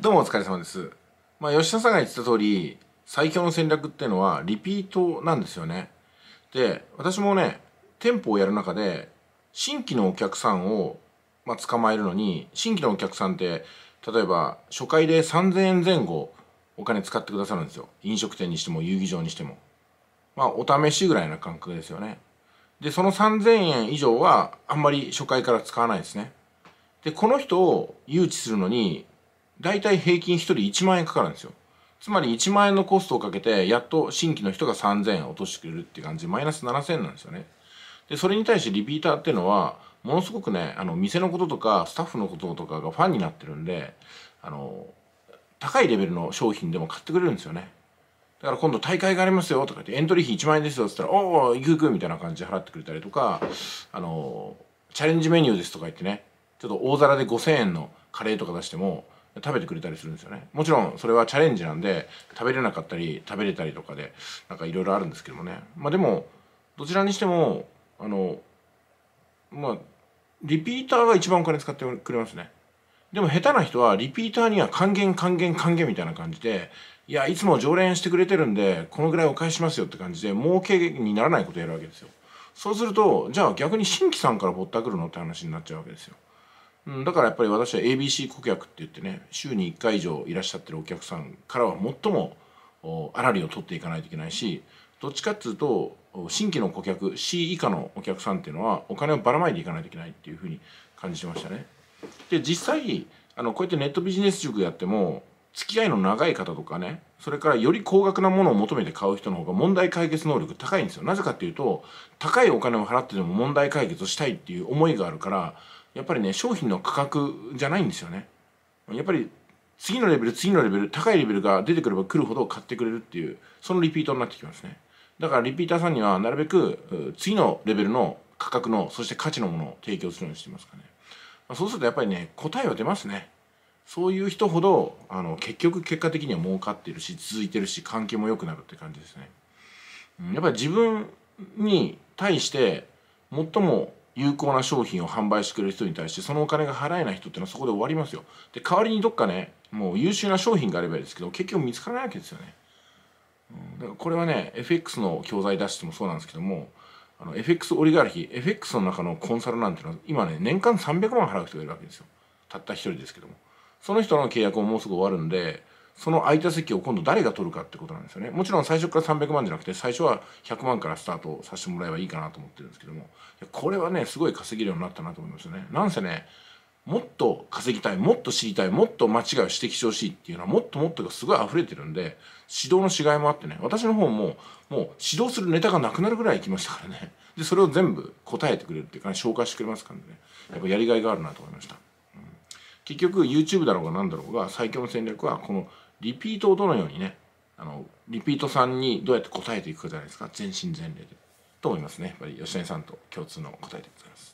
どうもお疲れ様です。まあ、吉田さんが言ってた通り、最強の戦略っていうのはリピートなんですよね。で、私もね、店舗をやる中で、新規のお客さんを、まあ、捕まえるのに、新規のお客さんって、例えば初回で3000円前後お金使ってくださるんですよ。飲食店にしても遊技場にしても。まあ、お試しぐらいな感覚ですよね。で、その3000円以上はあんまり初回から使わないですね。で、この人を誘致するのに大体平均1人1万円かかるんですよつまり1万円のコストをかけてやっと新規の人が3000円落としてくれるって感じマイナス7000なんですよねでそれに対してリピーターっていうのはものすごくねあの店のこととかスタッフのこととかがファンになってるんであの高いレベルの商品でも買ってくれるんですよねだから今度大会がありますよとか言ってエントリー費1万円ですよっつったら「おお行く行く」みたいな感じで払ってくれたりとかあのチャレンジメニューですとか言ってねちょっと大皿で5000円のカレーとか出しても食べてくれたりするんですよねもちろんそれはチャレンジなんで食べれなかったり食べれたりとかでなんかいろいろあるんですけどもねまあでもどちらにしてもあのまあリピーターが一番お金使ってくれますねでも下手な人はリピーターには還元還元還元みたいな感じでいやいつも常連してくれてるんでこのぐらいお返ししますよって感じで儲けにならないことやるわけですよそうするとじゃあ逆に新規さんからぼったくるのって話になっちゃうわけですようん、だからやっぱり私は ABC 顧客って言ってね週に1回以上いらっしゃってるお客さんからは最もあらりを取っていかないといけないしどっちかっていうと新規の顧客 C 以下のお客さんっていうのはお金をばらまいていかないといけないっていうふうに感じしましたね。で実際あのこうやってネットビジネス塾やっても付き合いの長い方とかねそれからより高額なものを求めて買う人の方が問題解決能力高いんですよなぜかっていうと高いお金を払ってでも問題解決をしたいっていう思いがあるからやっぱりね商品の価格じゃないんですよねやっぱり次のレベル次のレベル高いレベルが出てくれば来るほど買ってくれるっていうそのリピートになってきますねだからリピーターさんにはなるべく次のレベルの価格のそして価値のものを提供するようにしてますかね、そうするとやっぱりね答えは出ますねそういう人ほどあの結局結果的には儲かってるし続いてるし関係も良くなるって感じですねやっぱり自分に対して最も有効な商品を販売してくれる人に対してそのお金が払えない人っていうのはそこで終わりますよで代わりにどっかねもう優秀な商品があればいいですけど結局見つからないわけですよね、うん、だからこれはね FX の教材出してもそうなんですけどもあの FX オリガルヒ FX の中のコンサルなんていうのは今ね年間300万払う人がいるわけですよたった一人ですけどもその人の契約ももうすぐ終わるんでその空いた席を今度誰が取るかってことなんですよねもちろん最初から300万じゃなくて最初は100万からスタートさせてもらえばいいかなと思ってるんですけどもこれはねすごい稼げるようになったなと思いますよねなんせねもっと稼ぎたいもっと知りたいもっと間違いを指摘してほしいっていうのはもっともっとがすごい溢れてるんで指導のしがいもあってね私の方ももう指導するネタがなくなるぐらい行きましたからねでそれを全部答えてくれるっていうか、ね、紹介してくれますからねやっぱやりがいがあるなと思いました、うん、結局 YouTube だろうが何だろうが最強の戦略はこのリピートをどのようにねあのリピートさんにどうやって答えていくかじゃないですか全身全霊でと思いますねやっぱり吉谷さんと共通の答えでございます